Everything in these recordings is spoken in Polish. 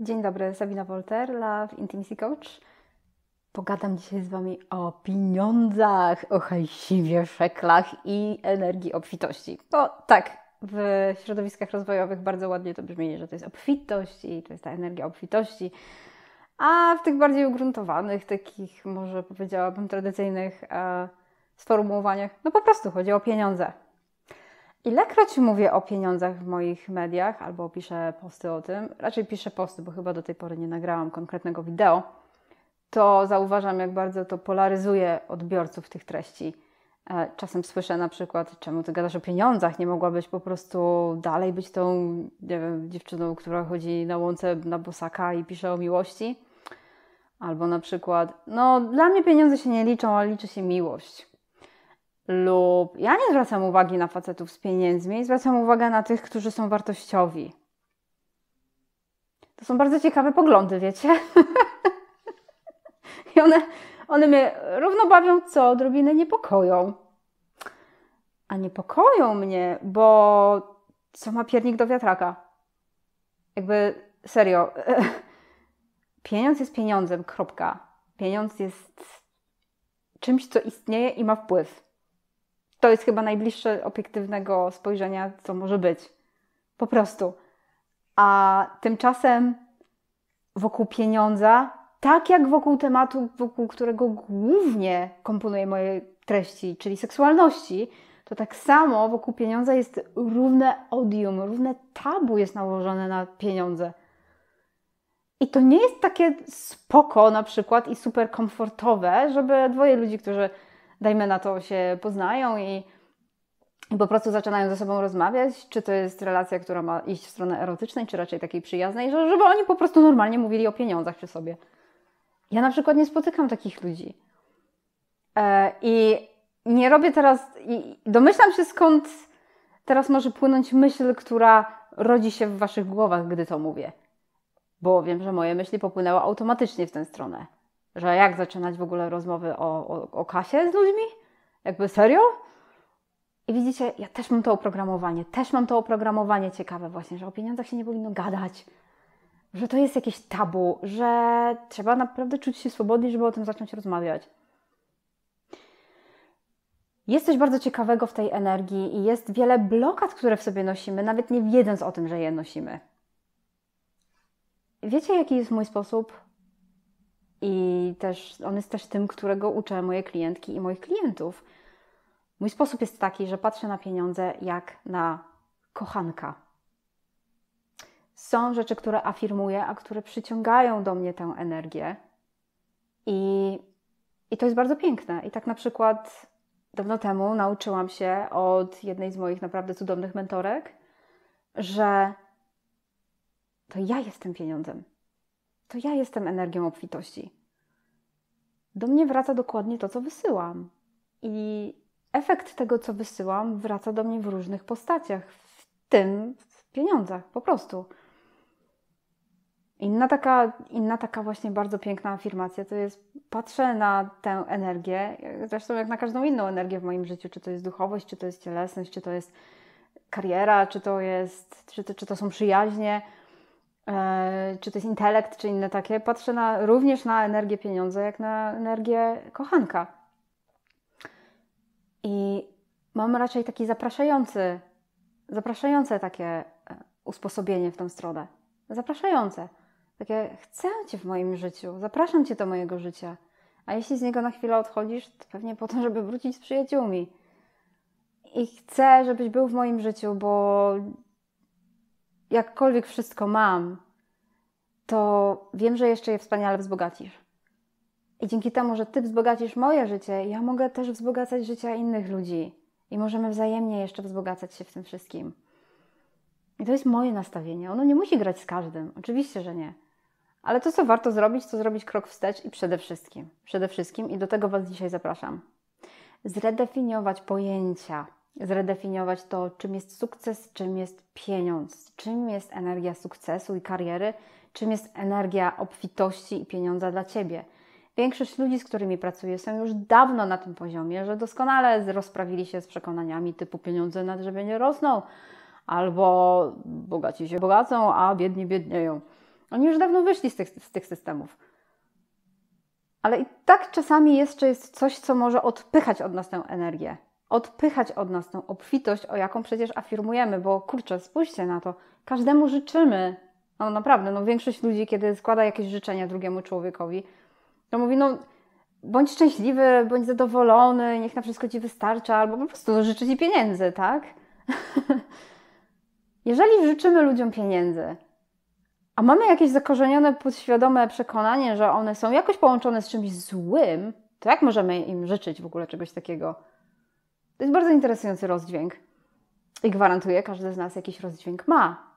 Dzień dobry, Sabina Wolter, Love Intimacy Coach. Pogadam dzisiaj z Wami o pieniądzach, o hajsiwie, szeklach i energii obfitości. Bo tak, w środowiskach rozwojowych bardzo ładnie to brzmi, że to jest obfitość i to jest ta energia obfitości. A w tych bardziej ugruntowanych, takich może powiedziałabym tradycyjnych e, sformułowaniach, no po prostu chodzi o pieniądze. Ilekroć mówię o pieniądzach w moich mediach albo piszę posty o tym, raczej piszę posty, bo chyba do tej pory nie nagrałam konkretnego wideo, to zauważam, jak bardzo to polaryzuje odbiorców tych treści. E, czasem słyszę na przykład, czemu ty gadasz o pieniądzach, nie mogłabyś po prostu dalej być tą nie wiem, dziewczyną, która chodzi na łące na bosaka i pisze o miłości. Albo na przykład, no dla mnie pieniądze się nie liczą, ale liczy się miłość lub ja nie zwracam uwagi na facetów z pieniędzmi, zwracam uwagę na tych, którzy są wartościowi. To są bardzo ciekawe poglądy, wiecie? I one, one mnie równo bawią, co odrobinę niepokoją. A niepokoją mnie, bo co ma piernik do wiatraka? Jakby serio. Pieniądz jest pieniądzem, kropka. Pieniądz jest czymś, co istnieje i ma wpływ to jest chyba najbliższe obiektywnego spojrzenia, co może być. Po prostu. A tymczasem wokół pieniądza, tak jak wokół tematu, wokół którego głównie komponuję moje treści, czyli seksualności, to tak samo wokół pieniądza jest równe odium, równe tabu jest nałożone na pieniądze. I to nie jest takie spoko na przykład i super komfortowe, żeby dwoje ludzi, którzy dajmy na to, się poznają i, po prostu zaczynają ze sobą rozmawiać, czy to jest relacja, która ma iść w stronę erotycznej, czy raczej takiej przyjaznej, że, żeby oni po prostu normalnie mówili o pieniądzach przy sobie. Ja na przykład nie spotykam takich ludzi. E, I nie robię teraz, i domyślam się skąd teraz może płynąć myśl, która rodzi się w waszych głowach, gdy to mówię. Bo wiem, że moje myśli popłynęły automatycznie w tę stronę że jak zaczynać w ogóle rozmowy o, o, o kasie z ludźmi? Jakby serio? I widzicie, ja też mam to oprogramowanie, też mam to oprogramowanie ciekawe właśnie, że o pieniądzach się nie powinno gadać, że to jest jakieś tabu, że trzeba naprawdę czuć się swobodnie, żeby o tym zacząć rozmawiać. Jest coś bardzo ciekawego w tej energii i jest wiele blokad, które w sobie nosimy, nawet nie wiedząc o tym, że je nosimy. Wiecie, jaki jest mój sposób i też on jest też tym, którego uczę moje klientki i moich klientów. Mój sposób jest taki, że patrzę na pieniądze jak na kochanka. Są rzeczy, które afirmuję, a które przyciągają do mnie tę energię. I, i to jest bardzo piękne. I tak na przykład dawno temu nauczyłam się od jednej z moich naprawdę cudownych mentorek, że to ja jestem pieniądzem to ja jestem energią obfitości. Do mnie wraca dokładnie to, co wysyłam. I efekt tego, co wysyłam, wraca do mnie w różnych postaciach, w tym w pieniądzach po prostu. Inna taka, inna taka właśnie bardzo piękna afirmacja to jest patrzę na tę energię, zresztą jak na każdą inną energię w moim życiu, czy to jest duchowość, czy to jest cielesność, czy to jest kariera, czy to jest, czy to, czy to są przyjaźnie, E, czy to jest intelekt, czy inne takie, patrzę na, również na energię pieniądza, jak na energię kochanka. I mam raczej taki zapraszający, zapraszające takie e, usposobienie w tą stronę. Zapraszające. Takie, chcę Cię w moim życiu, zapraszam Cię do mojego życia. A jeśli z niego na chwilę odchodzisz, to pewnie po to, żeby wrócić z przyjaciółmi. I chcę, żebyś był w moim życiu, bo jakkolwiek wszystko mam, to wiem, że jeszcze je wspaniale wzbogacisz. I dzięki temu, że Ty wzbogacisz moje życie, ja mogę też wzbogacać życia innych ludzi. I możemy wzajemnie jeszcze wzbogacać się w tym wszystkim. I to jest moje nastawienie. Ono nie musi grać z każdym. Oczywiście, że nie. Ale to, co warto zrobić, to zrobić krok wstecz i przede wszystkim, przede wszystkim, i do tego Was dzisiaj zapraszam, zredefiniować pojęcia, zredefiniować to, czym jest sukces, czym jest pieniądz, czym jest energia sukcesu i kariery, czym jest energia obfitości i pieniądza dla ciebie. Większość ludzi, z którymi pracuję, są już dawno na tym poziomie, że doskonale rozprawili się z przekonaniami typu pieniądze na drzewie nie rosną, albo bogaci się bogacą, a biedni biednieją. Oni już dawno wyszli z tych, z tych systemów. Ale i tak czasami jeszcze jest coś, co może odpychać od nas tę energię odpychać od nas tą obfitość, o jaką przecież afirmujemy, bo kurczę, spójrzcie na to, każdemu życzymy. No naprawdę, no większość ludzi, kiedy składa jakieś życzenia drugiemu człowiekowi, to mówi, no bądź szczęśliwy, bądź zadowolony, niech na wszystko Ci wystarcza, albo po prostu życzy Ci pieniędzy, tak? Jeżeli życzymy ludziom pieniędzy, a mamy jakieś zakorzenione, podświadome przekonanie, że one są jakoś połączone z czymś złym, to jak możemy im życzyć w ogóle czegoś takiego? To jest bardzo interesujący rozdźwięk. I gwarantuję, każdy z nas jakiś rozdźwięk ma.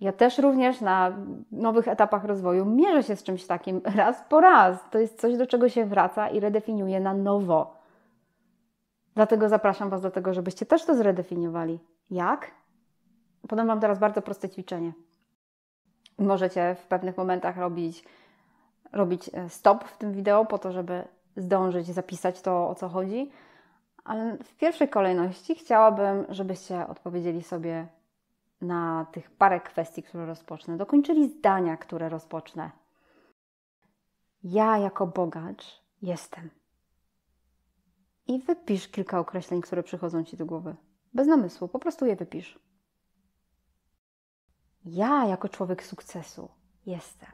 Ja też również na nowych etapach rozwoju mierzę się z czymś takim raz po raz. To jest coś, do czego się wraca i redefiniuje na nowo. Dlatego zapraszam Was do tego, żebyście też to zredefiniowali. Jak? Podam Wam teraz bardzo proste ćwiczenie. Możecie w pewnych momentach robić, robić e, stop w tym wideo, po to, żeby zdążyć zapisać to, o co chodzi ale w pierwszej kolejności chciałabym, żebyście odpowiedzieli sobie na tych parę kwestii, które rozpocznę, dokończyli zdania, które rozpocznę. Ja jako bogacz jestem. I wypisz kilka określeń, które przychodzą ci do głowy. Bez namysłu, po prostu je wypisz. Ja jako człowiek sukcesu jestem.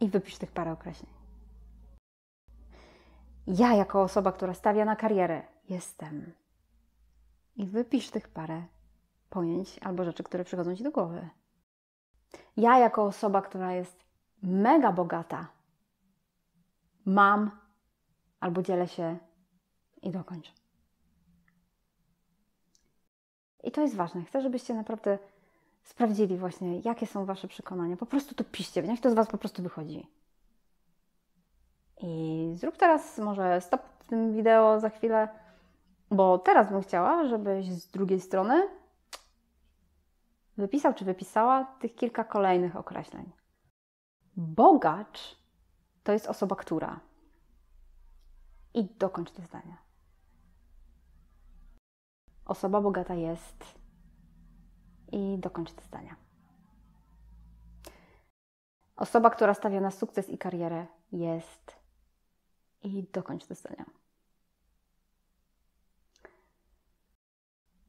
I wypisz tych parę określeń ja, jako osoba, która stawia na karierę, jestem. I wypisz tych parę pojęć albo rzeczy, które przychodzą ci do głowy. Ja, jako osoba, która jest mega bogata, mam albo dzielę się i dokończę. I to jest ważne. Chcę, żebyście naprawdę sprawdzili właśnie, jakie są Wasze przekonania. Po prostu to piszcie, niech to z Was po prostu wychodzi. I zrób teraz może stop w tym wideo za chwilę, bo teraz bym chciała, żebyś z drugiej strony wypisał czy wypisała tych kilka kolejnych określeń. Bogacz to jest osoba, która. I dokończ te zdania. Osoba bogata jest. I dokończ te zdania. Osoba, która stawia na sukces i karierę jest i dokończ to zdania.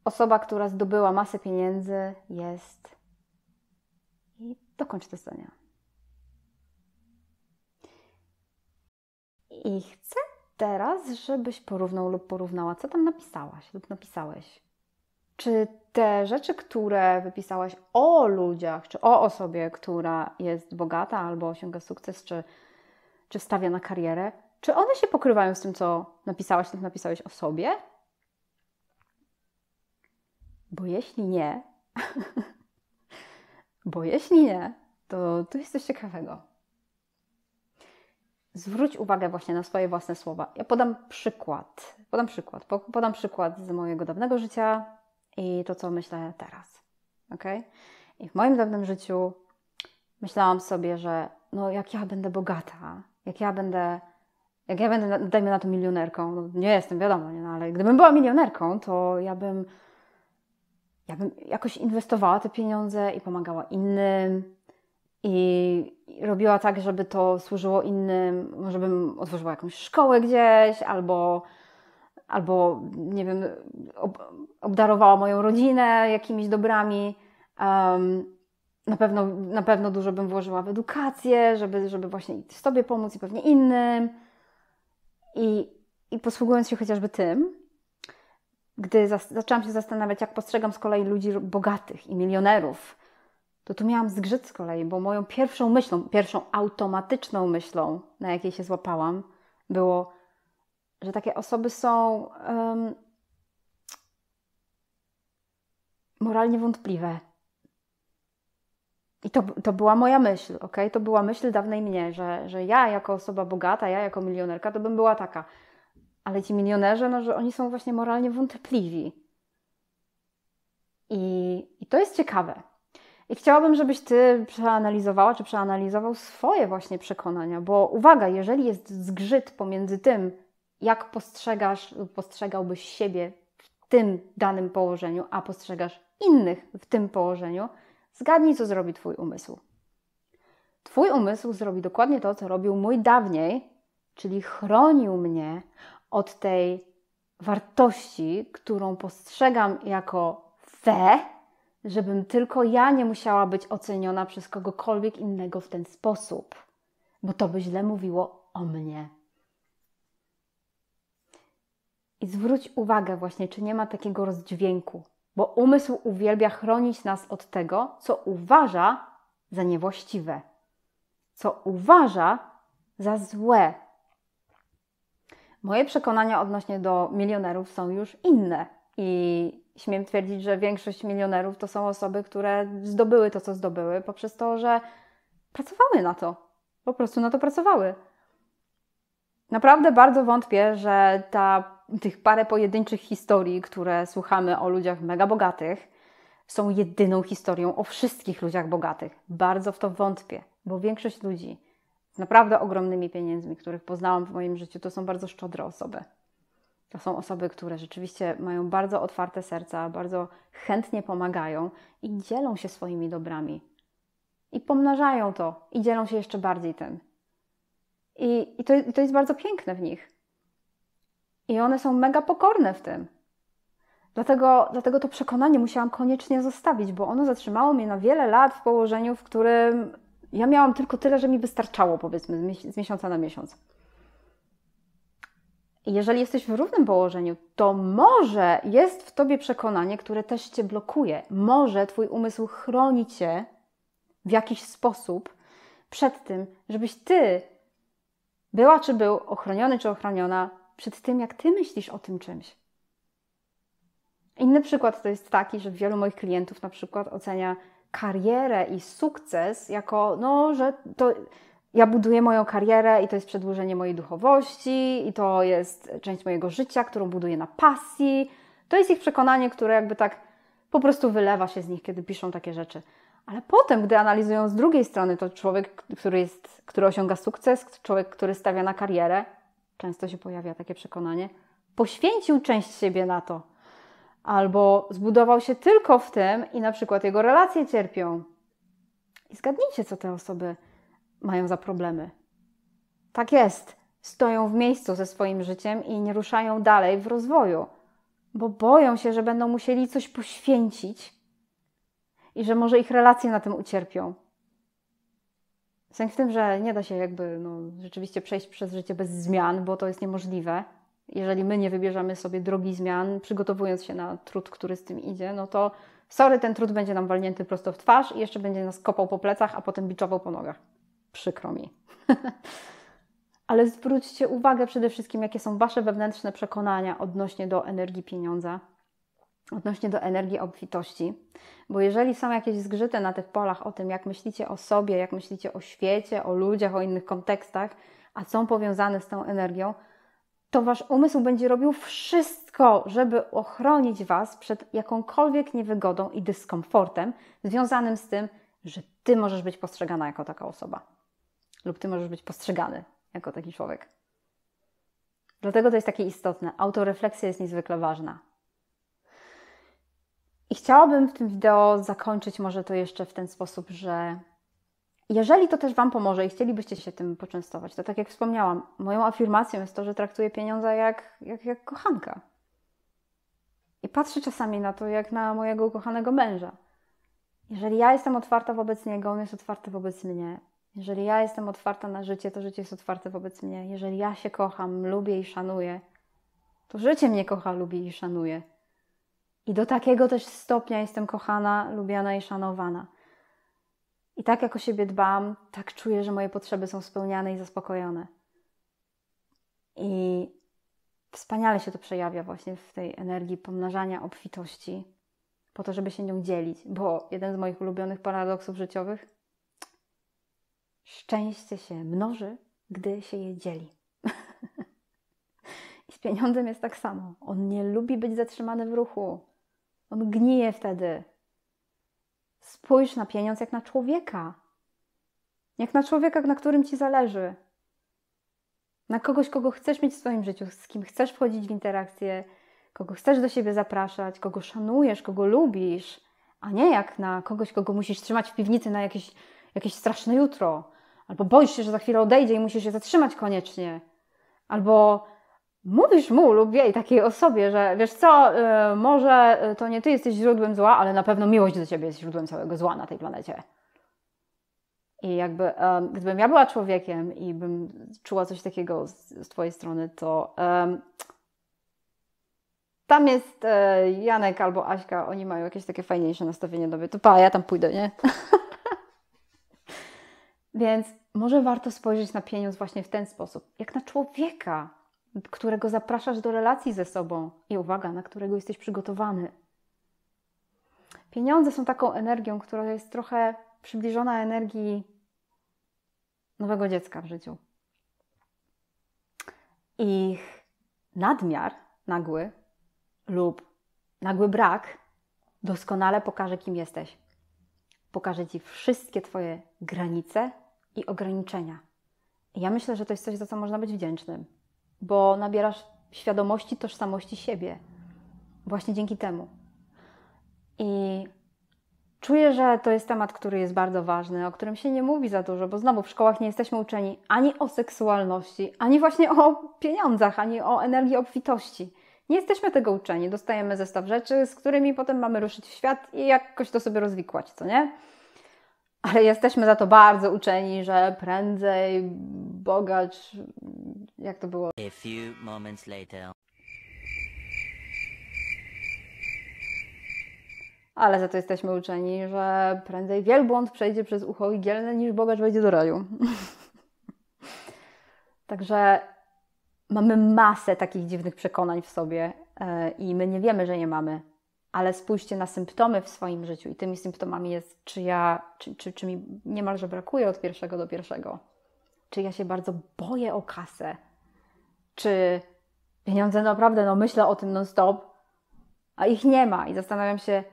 Osoba, która zdobyła masę pieniędzy, jest. I dokończ to zdania. I chcę teraz, żebyś porównał lub porównała, co tam napisałaś lub napisałeś. Czy te rzeczy, które wypisałaś o ludziach, czy o osobie, która jest bogata albo osiąga sukces, czy, czy stawia na karierę, czy one się pokrywają z tym, co napisałaś co napisałeś o sobie? Bo jeśli nie, bo jeśli nie, to tu jest coś ciekawego. Zwróć uwagę właśnie na swoje własne słowa. Ja podam przykład. Podam przykład. Podam przykład z mojego dawnego życia i to, co myślę teraz. Ok? I w moim dawnym życiu myślałam sobie, że no, jak ja będę bogata, jak ja będę jak ja będę, dajmy na to milionerką, no nie jestem, wiadomo, nie, no, ale gdybym była milionerką, to ja bym, ja bym jakoś inwestowała te pieniądze i pomagała innym i robiła tak, żeby to służyło innym, może bym otworzyła jakąś szkołę gdzieś albo albo nie wiem, obdarowała moją rodzinę jakimiś dobrami. Um, na pewno, na pewno dużo bym włożyła w edukację, żeby, żeby właśnie sobie pomóc i pewnie innym. I, i posługując się chociażby tym, gdy zaczęłam się zastanawiać, jak postrzegam z kolei ludzi bogatych i milionerów, to tu miałam zgrzyt z kolei, bo moją pierwszą myślą, pierwszą automatyczną myślą, na jakiej się złapałam, było, że takie osoby są um, moralnie wątpliwe, i to, to była moja myśl, ok? To była myśl dawnej mnie, że, że ja jako osoba bogata, ja jako milionerka, to bym była taka. Ale ci milionerzy, no, że oni są właśnie moralnie wątpliwi. I, i to jest ciekawe. I chciałabym, żebyś ty przeanalizowała, czy przeanalizował swoje właśnie przekonania, bo uwaga, jeżeli jest zgrzyt pomiędzy tym, jak postrzegasz lub postrzegałbyś siebie w tym danym położeniu, a postrzegasz innych w tym położeniu, Zgadnij, co zrobi Twój umysł. Twój umysł zrobi dokładnie to, co robił mój dawniej, czyli chronił mnie od tej wartości, którą postrzegam jako fe, żebym tylko ja nie musiała być oceniona przez kogokolwiek innego w ten sposób, bo to by źle mówiło o mnie. I zwróć uwagę właśnie, czy nie ma takiego rozdźwięku bo umysł uwielbia chronić nas od tego, co uważa za niewłaściwe, co uważa za złe. Moje przekonania odnośnie do milionerów są już inne i śmiem twierdzić, że większość milionerów to są osoby, które zdobyły to, co zdobyły, poprzez to, że pracowały na to. Po prostu na to pracowały. Naprawdę bardzo wątpię, że ta tych parę pojedynczych historii, które słuchamy o ludziach mega bogatych, są jedyną historią o wszystkich ludziach bogatych. Bardzo w to wątpię, bo większość ludzi z naprawdę ogromnymi pieniędzmi, których poznałam w moim życiu, to są bardzo szczodre osoby. To są osoby, które rzeczywiście mają bardzo otwarte serca, bardzo chętnie pomagają i dzielą się swoimi dobrami. I pomnażają to i dzielą się jeszcze bardziej tym. I, i, to, i to jest bardzo piękne w nich. I one są mega pokorne w tym. Dlatego, dlatego to przekonanie musiałam koniecznie zostawić, bo ono zatrzymało mnie na wiele lat w położeniu, w którym ja miałam tylko tyle, że mi wystarczało, powiedzmy, z miesiąca na miesiąc. jeżeli jesteś w równym położeniu, to może jest w tobie przekonanie, które też cię blokuje. Może twój umysł chroni cię w jakiś sposób przed tym, żebyś ty była czy był ochroniony czy ochroniona przed tym, jak ty myślisz o tym czymś. Inny przykład to jest taki, że wielu moich klientów na przykład ocenia karierę i sukces jako, no, że to ja buduję moją karierę i to jest przedłużenie mojej duchowości, i to jest część mojego życia, którą buduję na pasji. To jest ich przekonanie, które jakby tak po prostu wylewa się z nich, kiedy piszą takie rzeczy. Ale potem, gdy analizują z drugiej strony, to człowiek, który, jest, który osiąga sukces, człowiek, który stawia na karierę, często się pojawia takie przekonanie, poświęcił część siebie na to, albo zbudował się tylko w tym i na przykład jego relacje cierpią. I zgadnijcie, co te osoby mają za problemy. Tak jest, stoją w miejscu ze swoim życiem i nie ruszają dalej w rozwoju, bo boją się, że będą musieli coś poświęcić i że może ich relacje na tym ucierpią. Sęk w tym, że nie da się jakby no, rzeczywiście przejść przez życie bez zmian, bo to jest niemożliwe. Jeżeli my nie wybierzemy sobie drogi zmian, przygotowując się na trud, który z tym idzie, no to sorry, ten trud będzie nam walnięty prosto w twarz i jeszcze będzie nas kopał po plecach, a potem biczował po nogach. Przykro mi. Ale zwróćcie uwagę przede wszystkim, jakie są Wasze wewnętrzne przekonania odnośnie do energii pieniądza, odnośnie do energii obfitości, bo jeżeli są jakieś zgrzyty na tych polach o tym, jak myślicie o sobie, jak myślicie o świecie, o ludziach, o innych kontekstach, a są powiązane z tą energią, to wasz umysł będzie robił wszystko, żeby ochronić was przed jakąkolwiek niewygodą i dyskomfortem związanym z tym, że ty możesz być postrzegana jako taka osoba lub ty możesz być postrzegany jako taki człowiek. Dlatego to jest takie istotne. Autorefleksja jest niezwykle ważna. I chciałabym w tym wideo zakończyć może to jeszcze w ten sposób, że jeżeli to też Wam pomoże i chcielibyście się tym poczęstować, to tak jak wspomniałam, moją afirmacją jest to, że traktuję pieniądze jak, jak, jak kochanka. I patrzę czasami na to jak na mojego ukochanego męża. Jeżeli ja jestem otwarta wobec niego, on jest otwarty wobec mnie. Jeżeli ja jestem otwarta na życie, to życie jest otwarte wobec mnie. Jeżeli ja się kocham, lubię i szanuję, to życie mnie kocha, lubi i szanuje. I do takiego też stopnia jestem kochana, lubiana i szanowana. I tak jak o siebie dbam, tak czuję, że moje potrzeby są spełniane i zaspokojone. I wspaniale się to przejawia właśnie w tej energii pomnażania obfitości, po to, żeby się nią dzielić. Bo jeden z moich ulubionych paradoksów życiowych szczęście się mnoży, gdy się je dzieli. I z pieniądzem jest tak samo. On nie lubi być zatrzymany w ruchu. On gnije wtedy. Spójrz na pieniądz jak na człowieka. Jak na człowieka, na którym ci zależy. Na kogoś, kogo chcesz mieć w swoim życiu, z kim chcesz wchodzić w interakcję, kogo chcesz do siebie zapraszać, kogo szanujesz, kogo lubisz, a nie jak na kogoś, kogo musisz trzymać w piwnicy na jakieś, jakieś straszne jutro. Albo boisz się, że za chwilę odejdzie i musisz się zatrzymać koniecznie. Albo mówisz mu lub jej, takiej osobie, że wiesz co, yy, może y, to nie ty jesteś źródłem zła, ale na pewno miłość do ciebie jest źródłem całego zła na tej planecie. I jakby, yy, gdybym ja była człowiekiem i bym czuła coś takiego z, z twojej strony, to yy, tam jest y, Janek albo Aśka, oni mają jakieś takie fajniejsze nastawienie do mnie, to pa, ja tam pójdę, nie? Więc może warto spojrzeć na pieniądz właśnie w ten sposób, jak na człowieka, którego zapraszasz do relacji ze sobą i uwaga, na którego jesteś przygotowany. Pieniądze są taką energią, która jest trochę przybliżona energii nowego dziecka w życiu. Ich nadmiar nagły lub nagły brak doskonale pokaże, kim jesteś. Pokaże ci wszystkie Twoje granice i ograniczenia. I ja myślę, że to jest coś, za co można być wdzięcznym bo nabierasz świadomości, tożsamości siebie właśnie dzięki temu. I czuję, że to jest temat, który jest bardzo ważny, o którym się nie mówi za dużo, bo znowu w szkołach nie jesteśmy uczeni ani o seksualności, ani właśnie o pieniądzach, ani o energii obfitości. Nie jesteśmy tego uczeni. Dostajemy zestaw rzeczy, z którymi potem mamy ruszyć w świat i jakoś to sobie rozwikłać, co nie? ale jesteśmy za to bardzo uczeni, że prędzej bogacz, jak to było? A few moments later. Ale za to jesteśmy uczeni, że prędzej wielbłąd przejdzie przez ucho igielne niż bogacz wejdzie do raju. Także mamy masę takich dziwnych przekonań w sobie e, i my nie wiemy, że nie mamy ale spójrzcie na symptomy w swoim życiu i tymi symptomami jest, czy ja, czy, czy, czy mi niemalże brakuje od pierwszego do pierwszego, czy ja się bardzo boję o kasę, czy pieniądze naprawdę, no myślę o tym non-stop, a ich nie ma i zastanawiam się,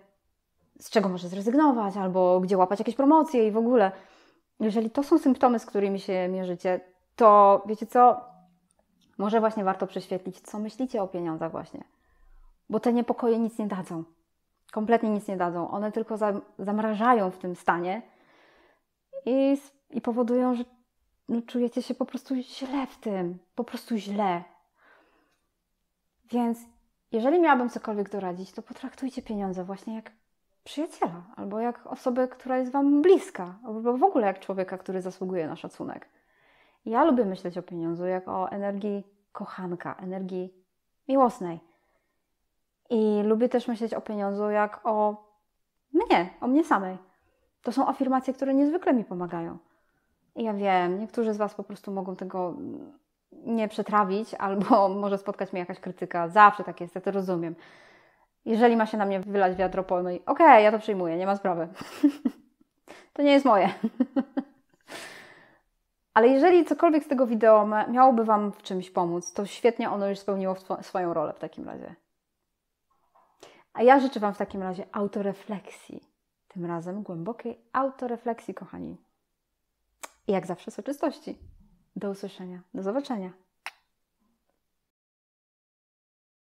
z czego może zrezygnować, albo gdzie łapać jakieś promocje i w ogóle. Jeżeli to są symptomy, z którymi się mierzycie, to wiecie co? Może właśnie warto prześwietlić, co myślicie o pieniądzach właśnie. Bo te niepokoje nic nie dadzą kompletnie nic nie dadzą. One tylko zamrażają w tym stanie i, i powodują, że no, czujecie się po prostu źle w tym, po prostu źle. Więc jeżeli miałabym cokolwiek doradzić, to potraktujcie pieniądze właśnie jak przyjaciela, albo jak osobę, która jest Wam bliska, albo w ogóle jak człowieka, który zasługuje na szacunek. Ja lubię myśleć o pieniądzu jak o energii kochanka, energii miłosnej i lubię też myśleć o pieniądzu jak o mnie, o mnie samej. To są afirmacje, które niezwykle mi pomagają. I ja wiem, niektórzy z Was po prostu mogą tego nie przetrawić, albo może spotkać mnie jakaś krytyka. Zawsze tak jest, ja to rozumiem. Jeżeli ma się na mnie wylać wiatro polno i okej, okay, ja to przyjmuję, nie ma sprawy. to nie jest moje. Ale jeżeli cokolwiek z tego wideo miałoby Wam w czymś pomóc, to świetnie ono już spełniło swoją rolę w takim razie. A ja życzę Wam w takim razie autorefleksji. Tym razem głębokiej autorefleksji, kochani. I jak zawsze soczystości. Do usłyszenia, do zobaczenia.